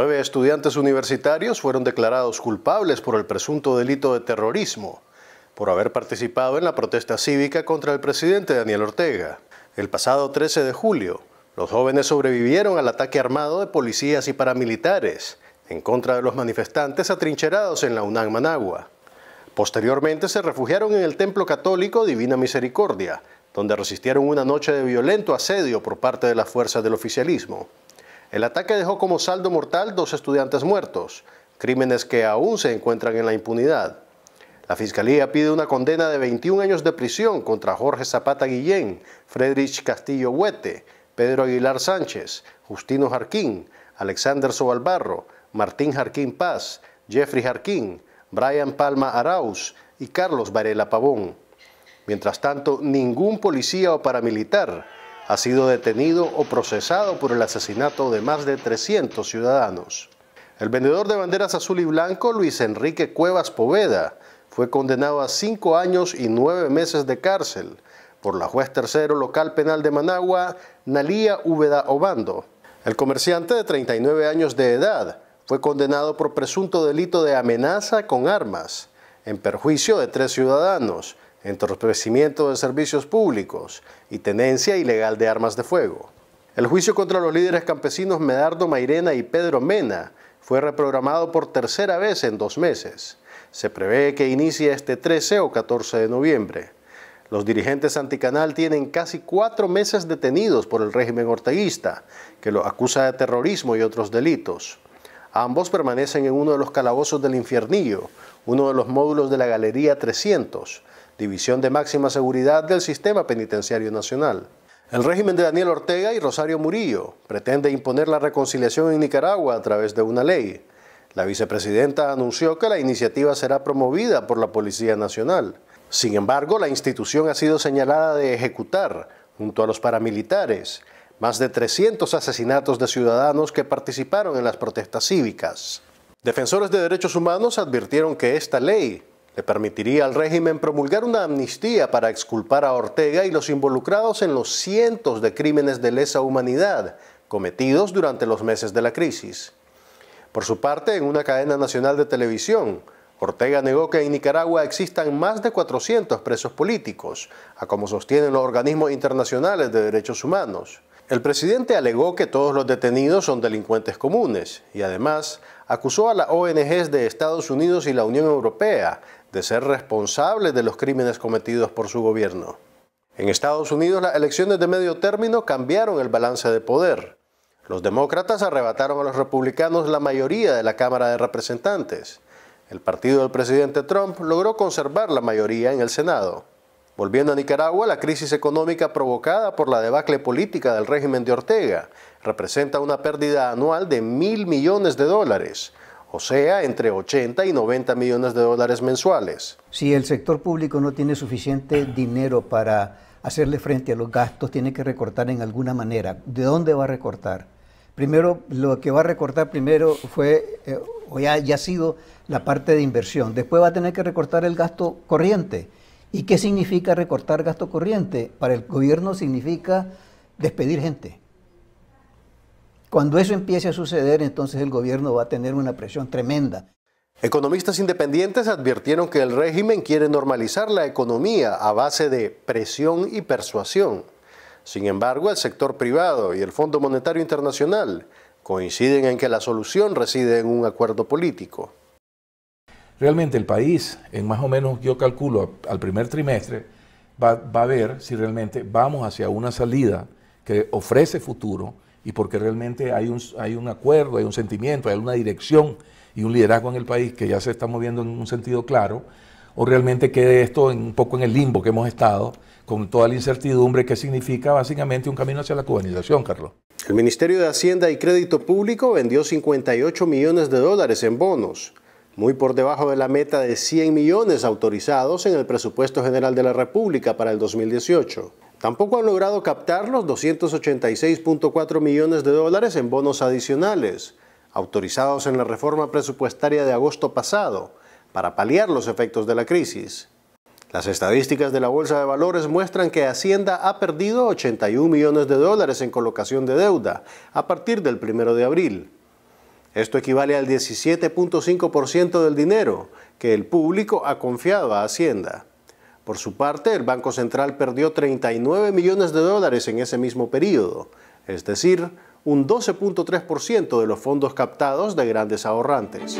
Nueve estudiantes universitarios fueron declarados culpables por el presunto delito de terrorismo, por haber participado en la protesta cívica contra el presidente Daniel Ortega. El pasado 13 de julio, los jóvenes sobrevivieron al ataque armado de policías y paramilitares en contra de los manifestantes atrincherados en la UNAM Managua. Posteriormente se refugiaron en el Templo Católico Divina Misericordia, donde resistieron una noche de violento asedio por parte de las fuerzas del oficialismo. El ataque dejó como saldo mortal dos estudiantes muertos, crímenes que aún se encuentran en la impunidad. La Fiscalía pide una condena de 21 años de prisión contra Jorge Zapata Guillén, Friedrich Castillo Huete, Pedro Aguilar Sánchez, Justino Jarquín, Alexander Sobalbarro, Martín Jarquín Paz, Jeffrey Jarquín, Brian Palma Arauz y Carlos Varela Pavón. Mientras tanto, ningún policía o paramilitar ha sido detenido o procesado por el asesinato de más de 300 ciudadanos. El vendedor de banderas azul y blanco, Luis Enrique Cuevas Poveda, fue condenado a cinco años y nueve meses de cárcel por la juez tercero local penal de Managua, Nalía Úbeda Obando. El comerciante de 39 años de edad fue condenado por presunto delito de amenaza con armas en perjuicio de tres ciudadanos, entorpecimiento de servicios públicos y tenencia ilegal de armas de fuego. El juicio contra los líderes campesinos Medardo Mairena y Pedro Mena fue reprogramado por tercera vez en dos meses. Se prevé que inicie este 13 o 14 de noviembre. Los dirigentes anticanal tienen casi cuatro meses detenidos por el régimen orteguista, que los acusa de terrorismo y otros delitos. Ambos permanecen en uno de los calabozos del infiernillo, uno de los módulos de la Galería 300, División de Máxima Seguridad del Sistema Penitenciario Nacional. El régimen de Daniel Ortega y Rosario Murillo pretende imponer la reconciliación en Nicaragua a través de una ley. La vicepresidenta anunció que la iniciativa será promovida por la Policía Nacional. Sin embargo, la institución ha sido señalada de ejecutar, junto a los paramilitares, más de 300 asesinatos de ciudadanos que participaron en las protestas cívicas. Defensores de derechos humanos advirtieron que esta ley permitiría al régimen promulgar una amnistía para exculpar a Ortega y los involucrados en los cientos de crímenes de lesa humanidad cometidos durante los meses de la crisis. Por su parte, en una cadena nacional de televisión, Ortega negó que en Nicaragua existan más de 400 presos políticos, a como sostienen los organismos internacionales de derechos humanos. El presidente alegó que todos los detenidos son delincuentes comunes y además acusó a las ONGs de Estados Unidos y la Unión Europea de ser responsables de los crímenes cometidos por su gobierno. En Estados Unidos las elecciones de medio término cambiaron el balance de poder. Los demócratas arrebataron a los republicanos la mayoría de la Cámara de Representantes. El partido del presidente Trump logró conservar la mayoría en el Senado. Volviendo a Nicaragua, la crisis económica provocada por la debacle política del régimen de Ortega representa una pérdida anual de mil millones de dólares, o sea, entre 80 y 90 millones de dólares mensuales. Si el sector público no tiene suficiente dinero para hacerle frente a los gastos, tiene que recortar en alguna manera. ¿De dónde va a recortar? Primero, lo que va a recortar primero fue, eh, o ya, ya ha sido la parte de inversión. Después va a tener que recortar el gasto corriente ¿Y qué significa recortar gasto corriente? Para el gobierno significa despedir gente. Cuando eso empiece a suceder, entonces el gobierno va a tener una presión tremenda. Economistas independientes advirtieron que el régimen quiere normalizar la economía a base de presión y persuasión. Sin embargo, el sector privado y el Fondo Monetario Internacional coinciden en que la solución reside en un acuerdo político. Realmente el país, en más o menos yo calculo al primer trimestre, va, a ver si realmente vamos hacia una salida que ofrece futuro y porque realmente hay un, hay un acuerdo, hay un sentimiento, hay una dirección y un liderazgo en el país que ya se está moviendo en un sentido claro, o realmente quede esto un poco en el limbo que hemos estado, con toda la incertidumbre que significa básicamente un camino hacia la cubanización, Carlos. El Ministerio de Hacienda y Crédito Público vendió 58 millones de dólares en bonos muy por debajo de la meta de 100 millones autorizados en el presupuesto general de la República para el 2018. Tampoco han logrado captar los 286.4 millones de dólares en bonos adicionales, autorizados en la reforma presupuestaria de agosto pasado, para paliar los efectos de la crisis. Las estadísticas de la Bolsa de Valores muestran que Hacienda ha perdido 81 millones de dólares en colocación de deuda a partir del 1 de abril, esto equivale al 17.5% del dinero que el público ha confiado a Hacienda. Por su parte, el Banco Central perdió 39 millones de dólares en ese mismo periodo, es decir, un 12.3% de los fondos captados de grandes ahorrantes.